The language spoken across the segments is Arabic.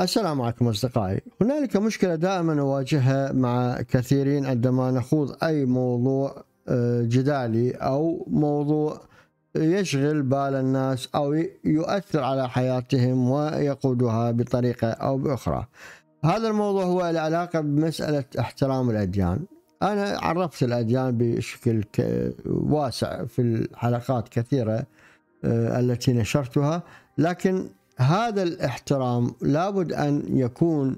السلام عليكم أصدقائي هنالك مشكلة دائما أواجهها مع كثيرين عندما نخوض أي موضوع آه، جدالي أو موضوع يشغل بال الناس أو يؤثر على حياتهم ويقودها بطريقة أو بأخرى هذا الموضوع هو العلاقة بمسألة احترام الأديان أنا عرفت الأديان بشكل واسع في الحلقات كثيرة آه، التي نشرتها لكن هذا الاحترام لابد أن يكون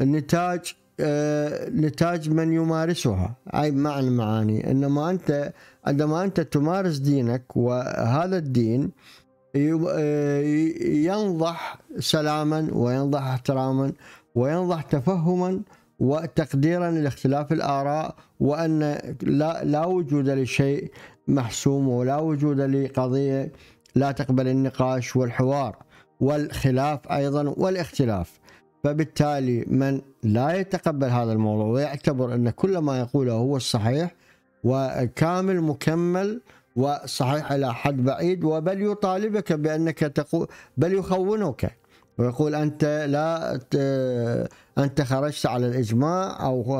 نتاج آه، نتاج من يمارسها أي معنى معاني إنما أنت عندما أنت تمارس دينك وهذا الدين آه، ينضح سلاما وينضح احتراما وينضح تفهما وتقديرا لاختلاف الآراء وأن لا, لا وجود لشيء محسوم ولا وجود لقضية لا تقبل النقاش والحوار والخلاف أيضا والاختلاف فبالتالي من لا يتقبل هذا الموضوع ويعتبر أن كل ما يقوله هو الصحيح وكامل مكمل وصحيح إلى حد بعيد وبل يطالبك بأنك تقول بل يخونك ويقول أنت لا أنت خرجت على الإجماع أو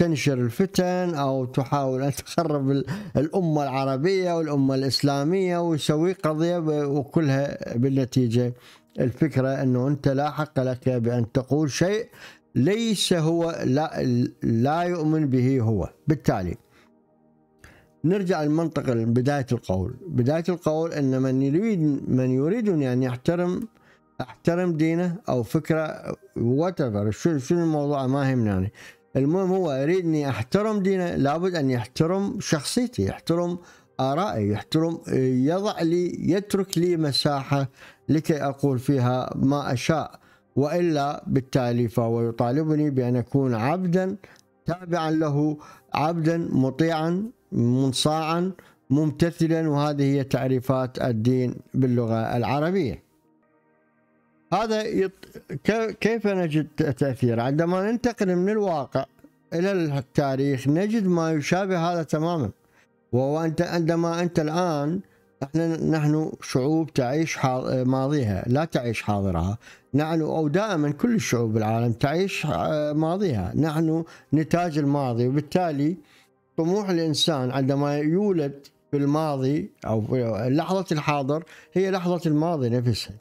تنشر الفتن او تحاول ان تخرب الامه العربيه والامه الاسلاميه ويسوي قضيه وكلها بالنتيجه الفكره انه انت لا حق لك بان تقول شيء ليس هو لا لا يؤمن به هو بالتالي نرجع لمنطق بداية القول بداية القول أن من يريد من يريدني أن يحترم أحترم دينه أو فكرة whatever شو شو الموضوع ما يهمني يعني المهم هو يريد اني احترم دينه لابد ان يحترم شخصيتي يحترم ارائي يحترم يضع لي يترك لي مساحه لكي اقول فيها ما اشاء والا بالتالي فهو يطالبني بان اكون عبدا تابعا له عبدا مطيعا منصاعا ممتثلا وهذه هي تعريفات الدين باللغه العربيه هذا يط... كيف نجد تأثير عندما ننتقل من الواقع إلى التاريخ نجد ما يشابه هذا تماما وهو أنت عندما أنت الآن احنا نحن شعوب تعيش حاض... ماضيها لا تعيش حاضرها نحن او دائما كل الشعوب العالم تعيش آه، ماضيها نحن نتاج الماضي وبالتالي طموح الانسان عندما يولد في الماضي او لحظه الحاضر هي لحظه الماضي نفسها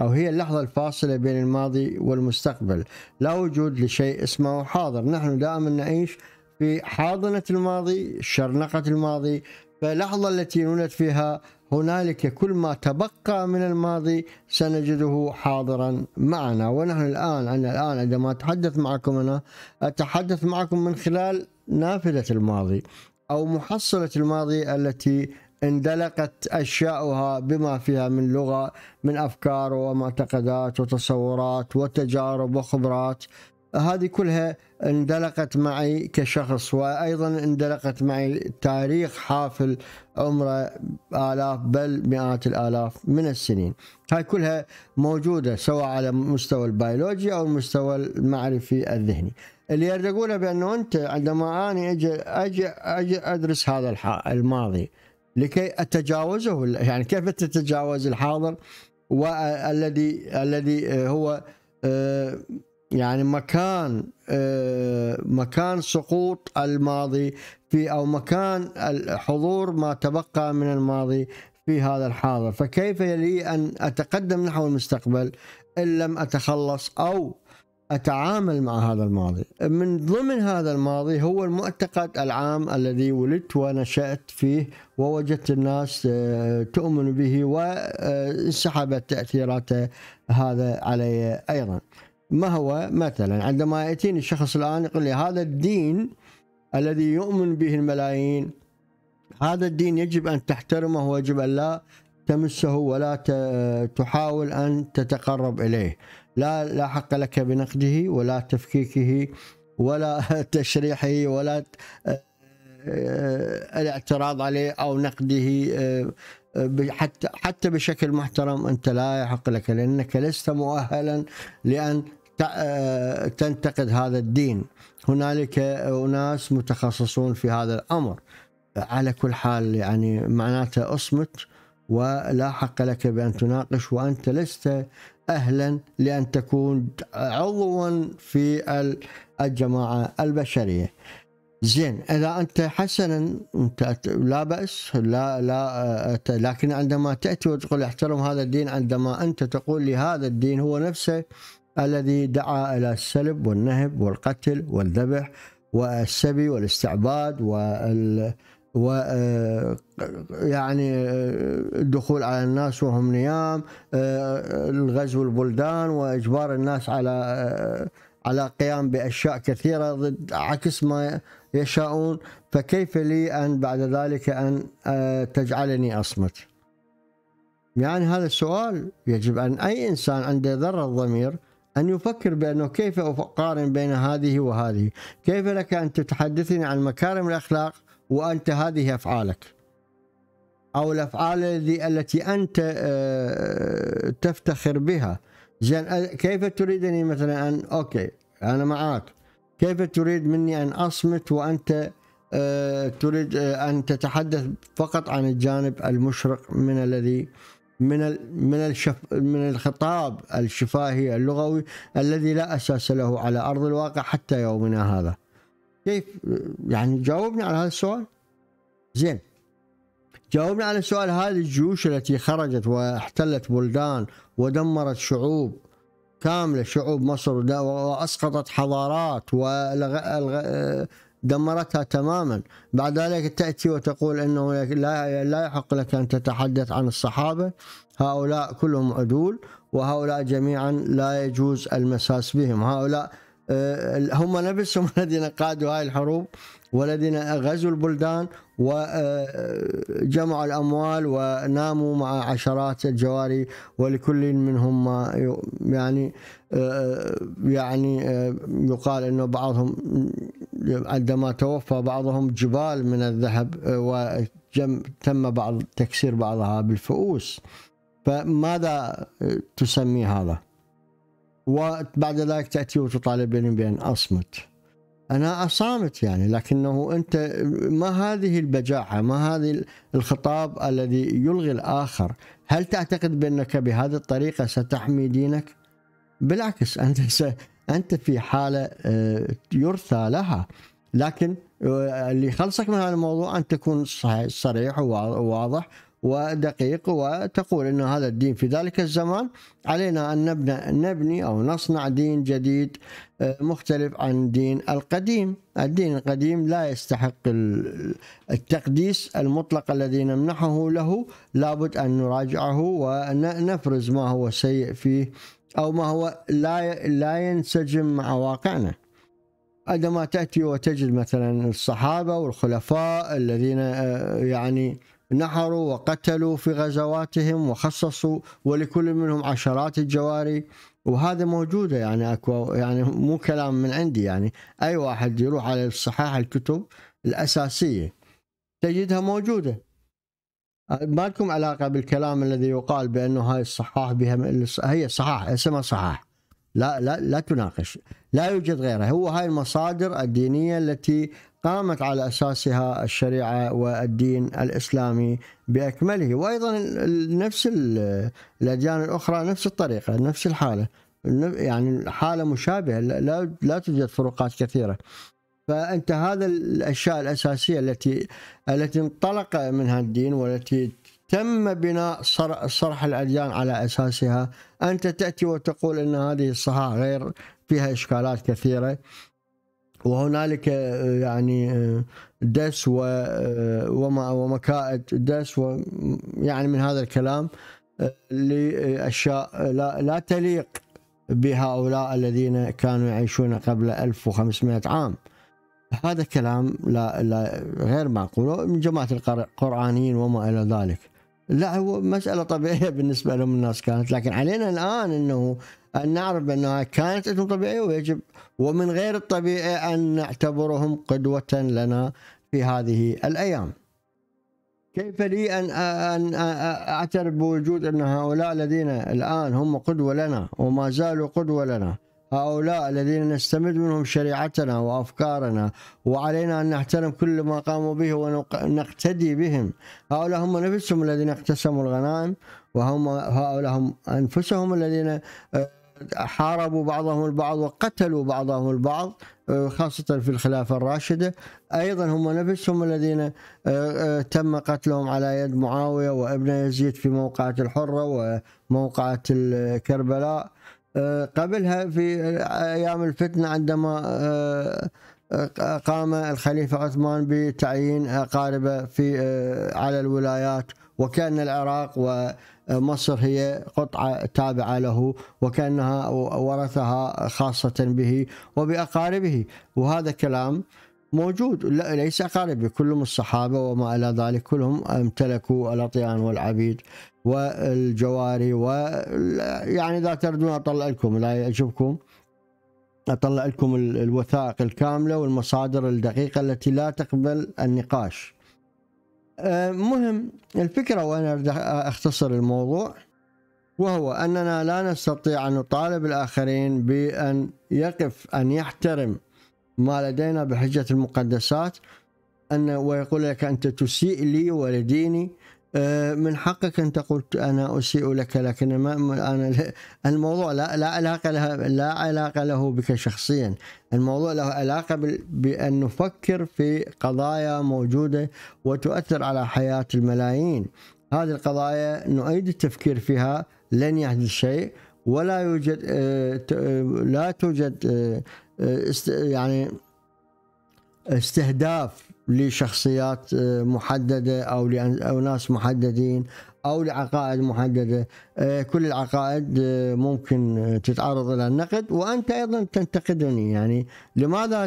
أو هي اللحظة الفاصلة بين الماضي والمستقبل لا وجود لشيء اسمه حاضر نحن دائما نعيش في حاضنة الماضي شرنقة الماضي فاللحظة التي نولد فيها هنالك كل ما تبقى من الماضي سنجده حاضرا معنا ونحن الآن أنا الآن عندما أتحدث معكم أنا أتحدث معكم من خلال نافذة الماضي أو محصلة الماضي التي اندلقت أشياؤها بما فيها من لغة من أفكار ومعتقدات وتصورات وتجارب وخبرات هذه كلها اندلقت معي كشخص وأيضا اندلقت معي تاريخ حافل عمره آلاف بل مئات الآلاف من السنين هاي كلها موجودة سواء على مستوى البيولوجي أو المستوى المعرفي الذهني اللي اقوله بأنه أنت عندما أنا أجي, أجي, أجي أدرس هذا الماضي لكي اتجاوزه يعني كيف تتجاوز الحاضر والذي الذي آه، هو آه، يعني مكان آه، مكان سقوط الماضي في او مكان حضور ما تبقى من الماضي في هذا الحاضر فكيف لي ان اتقدم نحو المستقبل ان لم اتخلص او اتعامل مع هذا الماضي من ضمن هذا الماضي هو المعتقد العام الذي ولدت ونشات فيه ووجدت الناس آه، تؤمن به وانسحبت آه، تاثيرات آه، هذا علي ايضا ما هو مثلا عندما ياتيني الشخص الان يقول لي هذا الدين الذي يؤمن به الملايين هذا الدين يجب ان تحترمه ويجب ان لا تمسه ولا تحاول ان تتقرب اليه لا لا حق لك بنقده ولا تفكيكه ولا تشريحه ولا آه، الاعتراض عليه او نقده آه، آه، حتى حتى بشكل محترم انت لا يحق لك لانك لست مؤهلا لان تنتقد هذا الدين هنالك اناس متخصصون في هذا الامر على كل حال يعني معناته اصمت ولا حق لك بان تناقش وانت لست أهلا لأن تكون عضوا في الجماعة البشرية زين اذا انت حسنا انت لا باس لا لا لكن عندما تاتي وتقول احترم هذا الدين عندما انت تقول لهذا الدين هو نفسه الذي دعا الى السلب والنهب والقتل والذبح والسبي والاستعباد وال و آه، يعني آه، الدخول على الناس وهم نيام آه، الغزو البلدان واجبار الناس على على قيام باشياء كثيره ضد عكس ما يشاءون فكيف لي ان بعد ذلك ان تجعلني اصمت؟ يعني هذا السؤال يجب ان اي انسان عنده ذره ضمير أن يفكر بأنه كيف أقارن بين هذه وهذه كيف لك أن تتحدثني عن مكارم الأخلاق وأنت هذه أفعالك أو الأفعال التي أنت آه، تفتخر بها زين كيف تريدني مثلا أن أوكي أنا معك كيف تريد مني أن أصمت وأنت آه، تريد آه، أن تتحدث فقط عن الجانب المشرق من الذي من من الشف من الخطاب الشفاهي اللغوي الذي لا اساس له على ارض الواقع حتى يومنا هذا. كيف يعني جاوبني على هذا السؤال زين جاوبني على السؤال هذه الجيوش التي خرجت واحتلت بلدان ودمرت شعوب كاملة شعوب مصر وأسقطت حضارات ودمرتها تماما بعد ذلك تأتي وتقول أنه لا يحق لك أن تتحدث عن الصحابة هؤلاء كلهم عدول وهؤلاء جميعا لا يجوز المساس بهم هؤلاء آه، هم نفسهم الذين قادوا هاي الحروب والذين غزوا البلدان وجمعوا آه، الأموال وناموا مع عشرات الجواري ولكل منهم يعني آه، يعني يقال أنه بعضهم عندما توفى بعضهم جبال من الذهب وتم بعض تكسير بعضها بالفؤوس فماذا تسمي هذا؟ وبعد ذلك تأتي وتطالبني بأن أصمت أنا أصامت يعني لكنه أنت ما هذه البجاعة ما هذه الخطاب الذي يلغي الآخر هل تعتقد بأنك بهذه الطريقة ستحمي دينك؟ بالعكس أنت س... أنت في حالة آه، يرثى لها لكن آه، اللي يخلصك من هذا الموضوع أن تكون صريح وواضح ودقيق وتقول أن هذا الدين في ذلك الزمان علينا أن نبنى نبني أو نصنع دين جديد آه، مختلف عن الدين القديم الدين القديم لا يستحق التقديس المطلق الذي نمنحه له لابد أن نراجعه ونفرز ما هو سيء فيه أو ما هو لا لا ينسجم مع واقعنا عندما تأتي وتجد مثلا الصحابة والخلفاء الذين آه، يعني نحروا وقتلوا في غزواتهم وخصصوا ولكل منهم عشرات الجواري وهذا موجوده يعني اكو يعني مو كلام من عندي يعني اي واحد يروح على الصحاح الكتب الاساسيه تجدها موجوده ما لكم علاقه بالكلام الذي يقال بانه هاي الصحاح بها هي صحاح اسمها صحاح لا لا لا تناقش لا يوجد غيرها هو هاي المصادر الدينية التي قامت على أساسها الشريعة والدين الإسلامي بأكمله وأيضا نفس الأديان الأخرى نفس الطريقة نفس الحالة يعني حالة مشابهة لا, لا توجد فروقات كثيرة فأنت هذا الأشياء الأساسية التي التي انطلق منها الدين والتي تم بناء صرح الأديان على أساسها أنت تأتي وتقول أن هذه الصحة غير فيها إشكالات كثيرة وهنالك يعني دس ومكائد دس يعني من هذا الكلام لأشياء لا تليق بهؤلاء الذين كانوا يعيشون قبل 1500 عام هذا كلام لا, لا غير معقول من جماعة القرآنيين وما إلى ذلك لا هو مسألة طبيعية بالنسبة لهم الناس كانت لكن علينا الآن أنه أن نعرف أنها كانت طبيعية ويجب ومن غير الطبيعي أن نعتبرهم قدوة لنا في هذه الأيام كيف لي أن أن أعترف بوجود أن هؤلاء الذين الآن هم قدوة لنا وما زالوا قدوة لنا هؤلاء الذين نستمد منهم شريعتنا وأفكارنا وعلينا أن نحترم كل ما قاموا به ونقتدي بهم هؤلاء هم نفسهم الذين اقتسموا الغنائم وهم هؤلاء هم أنفسهم الذين آه، حاربوا بعضهم البعض وقتلوا بعضهم البعض آه، خاصة في الخلافة الراشدة أيضا هم نفسهم الذين آه، تم قتلهم على يد معاوية وابن يزيد في موقعة الحرة وموقعة كربلاء آه، قبلها في أيام الفتنة عندما آه، آه، قام الخليفة عثمان بتعيين أقاربه في على الولايات وكأن العراق ومصر هي قطعة تابعة له وكأنها ورثها خاصة به وبأقاربه وهذا كلام موجود لا ليس أقاربه كلهم الصحابة وما إلى ذلك كلهم امتلكوا الأطيان والعبيد والجواري و يعني اذا تردون اطلع لكم لا يعجبكم اطلع لكم الوثائق الكامله والمصادر الدقيقه التي لا تقبل النقاش. آه، مهم الفكره وانا اختصر الموضوع وهو اننا لا نستطيع ان نطالب الاخرين بان يقف ان يحترم ما لدينا بحجه المقدسات ان ويقول لك انت تسيء لي ولديني آه، من حقك أن تقول أنا أسيء لك لكن ما أنا الموضوع لا, لا علاقة له لا علاقة له بك شخصيا الموضوع له علاقة بأن نفكر في قضايا موجودة وتؤثر على حياة الملايين هذه القضايا نعيد التفكير فيها لن يحدث شيء ولا يوجد آه، آه، لا توجد يعني استهداف لشخصيات آه، محددة أو لأناس محددين أو لعقائد محددة آه، كل العقائد آه، ممكن تتعرض إلى النقد وأنت أيضا تنتقدني يعني لماذا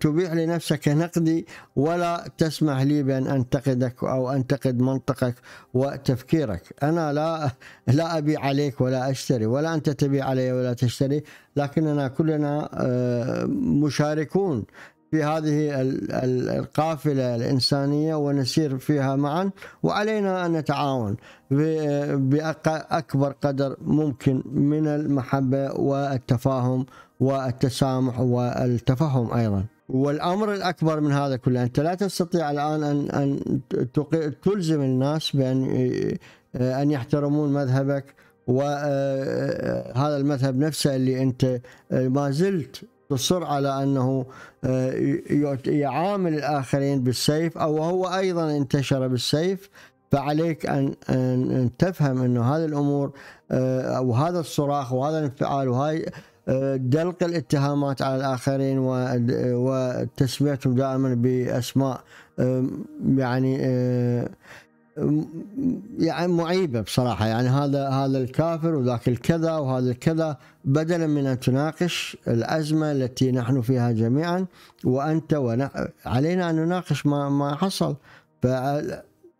تبيح لنفسك نقدي ولا تسمح لي بأن أنتقدك أو أنتقد منطقك وتفكيرك أنا لا لا أبيع عليك ولا أشتري ولا أنت تبيع علي ولا تشتري لكننا كلنا مشاركون في هذه القافلة الإنسانية ونسير فيها معا وعلينا أن نتعاون بأكبر قدر ممكن من المحبة والتفاهم والتسامح والتفهم أيضا والامر الاكبر من هذا كله انت لا تستطيع الان ان ان تلزم الناس بان ان يحترمون مذهبك وهذا آه، آه، المذهب نفسه اللي انت آه، ما زلت يصر على أنه آه، يعامل الآخرين بالسيف أو هو أيضا انتشر بالسيف فعليك أن, أن تفهم أنه هذه الأمور آه، أو هذا الصراخ وهذا الانفعال وهاي آه، دلق الاتهامات على الآخرين وتسميتهم دائما بأسماء يعني يعني معيبه بصراحه يعني هذا هذا الكافر وذاك الكذا وهذا الكذا بدلا من ان تناقش الازمه التي نحن فيها جميعا وانت ونا علينا ان نناقش ما ما حصل ف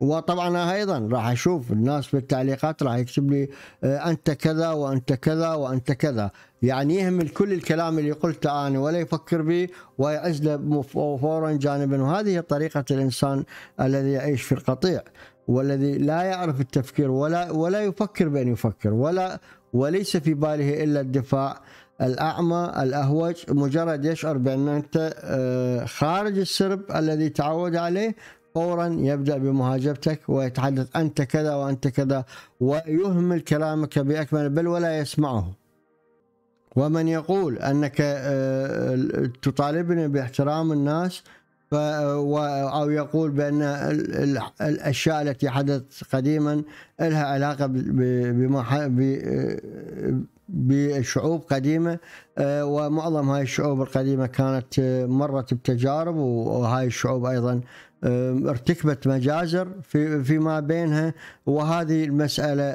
وطبعا ايضا راح اشوف الناس في التعليقات راح يكتب لي آه، انت كذا وانت كذا وانت كذا يعني يهمل كل الكلام اللي قلته انا ولا يفكر به ويعزله فورا جانبا وهذه طريقه الانسان الذي يعيش في القطيع والذي لا يعرف التفكير ولا ولا يفكر بأن يفكر ولا وليس في باله إلا الدفاع الأعمى الأهوج مجرد يشعر بأن أنت آه، خارج السرب الذي تعود عليه فورا يبدأ بمهاجمتك ويتحدث أنت كذا وأنت كذا ويهمل كلامك بأكمله بل ولا يسمعه ومن يقول أنك آه، تطالبني باحترام الناس أو يقول بأن الأشياء التي حدثت قديما لها علاقة بشعوب قديمة آه، ومعظم هاي الشعوب القديمة كانت آه، مرت بتجارب وهاي الشعوب أيضا آه، ارتكبت مجازر في فيما بينها وهذه المسألة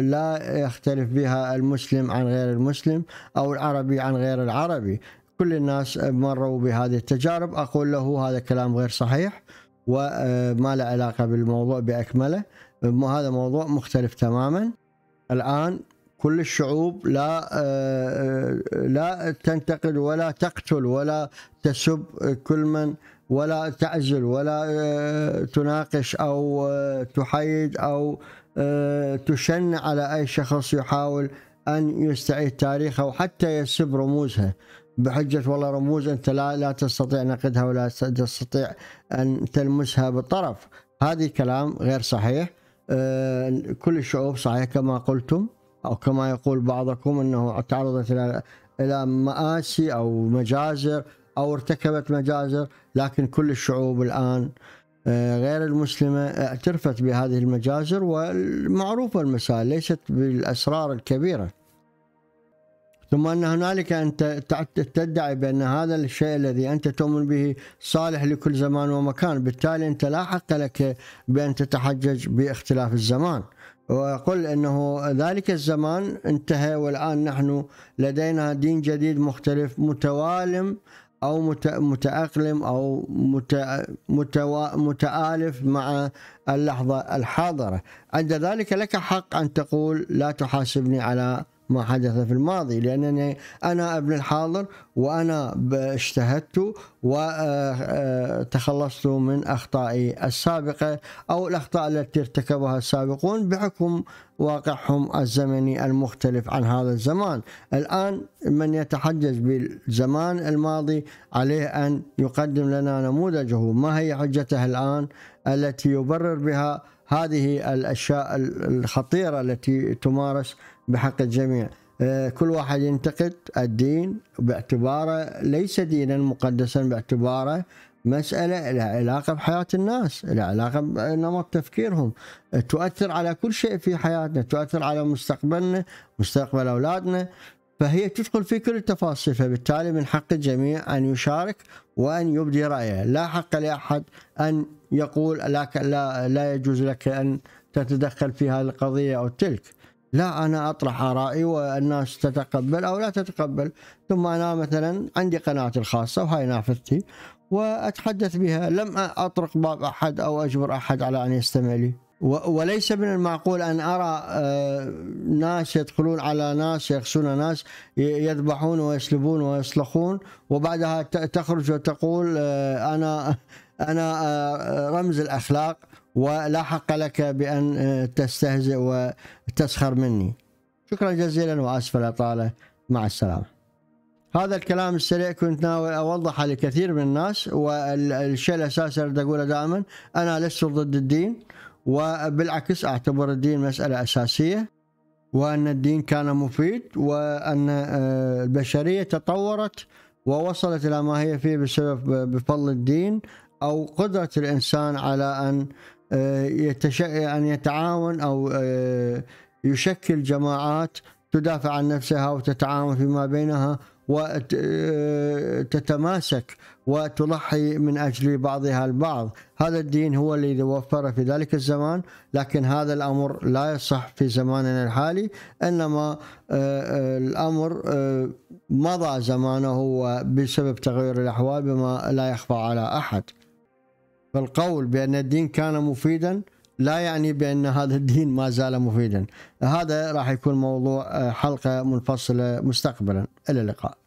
لا يختلف بها المسلم عن غير المسلم أو العربي عن غير العربي كل الناس مروا بهذه التجارب أقول له هذا كلام غير صحيح وما آه، له علاقة بالموضوع بأكمله هذا موضوع مختلف تماما الآن كل الشعوب لا آه، آه، لا تنتقد ولا تقتل ولا تسب كل من ولا تعزل ولا تناقش او تحيد او تشن على اي شخص يحاول ان يستعيد تاريخه وحتى يسب رموزها بحجة والله رموز أنت لا لا تستطيع نقدها ولا تستطيع أن تلمسها بالطرف هذه كلام غير صحيح آه، كل الشعوب صحيح كما قلتم أو كما يقول بعضكم أنه تعرضت إلى إلى مآسي أو مجازر أو ارتكبت مجازر لكن كل الشعوب الآن آه، غير المسلمة اعترفت بهذه المجازر والمعروفة المسائل ليست بالأسرار الكبيرة ثم ان هنالك ان تدعي بان هذا الشيء الذي انت تؤمن به صالح لكل زمان ومكان، بالتالي انت لا حق لك بان تتحجج باختلاف الزمان. وقل انه ذلك الزمان انتهى والان نحن لدينا دين جديد مختلف متوالم او متاقلم او متالف مع اللحظه الحاضره. عند ذلك لك حق ان تقول لا تحاسبني على ما حدث في الماضي لأنني أنا ابن الحاضر وأنا اجتهدت وتخلصت آه، آه، من أخطائي السابقة أو الأخطاء التي ارتكبها السابقون بحكم واقعهم الزمني المختلف عن هذا الزمان الآن من يتحجج بالزمان الماضي عليه أن يقدم لنا نموذجه ما هي حجته الآن التي يبرر بها هذه الأشياء الخطيرة التي تمارس بحق الجميع آه، كل واحد ينتقد الدين باعتباره ليس دينا مقدسا باعتباره مسألة لها علاقة بحياة الناس لها علاقة بنمط تفكيرهم آه، تؤثر على كل شيء في حياتنا تؤثر على مستقبلنا مستقبل أولادنا فهي تدخل في كل التفاصيل فبالتالي من حق الجميع أن يشارك وأن يبدي رأيه لا حق لأحد أن يقول لا, لا, لا يجوز لك أن تتدخل في هذه القضية أو تلك لا انا اطرح ارائي والناس تتقبل او لا تتقبل ثم انا مثلا عندي قناتي الخاصه وهاي نافذتي واتحدث بها لم اطرق باب احد او اجبر احد على ان يستمع لي وليس من المعقول ان ارى آه، ناس يدخلون على ناس يغشون ناس يذبحون ويسلبون ويسلخون وبعدها تخرج وتقول آه، انا انا آه، رمز الاخلاق ولا حق لك بأن آه، تستهزئ وتسخر مني شكرا جزيلا وآسف الأطالة مع السلامة هذا الكلام السريع كنت ناوي اوضحه لكثير من الناس والشيء الاساسي اللي اقوله دائما انا لست ضد الدين وبالعكس اعتبر الدين مساله اساسيه وان الدين كان مفيد وان آه، البشريه تطورت ووصلت الى ما هي فيه بسبب آه، بفضل الدين او قدره الانسان على ان آه، يتش... يعني يتعاون أو آه، يشكل جماعات تدافع عن نفسها وتتعاون فيما بينها وتتماسك آه، وتضحي من اجل بعضها البعض، هذا الدين هو الذي وفر في ذلك الزمان، لكن هذا الامر لا يصح في زماننا الحالي، انما الامر مضى زمانه بسبب تغير الاحوال بما لا يخفى على احد. فالقول بأن الدين كان مفيدا لا يعني بأن هذا الدين ما زال مفيدا هذا راح يكون موضوع آه، حلقة منفصلة مستقبلا إلى اللقاء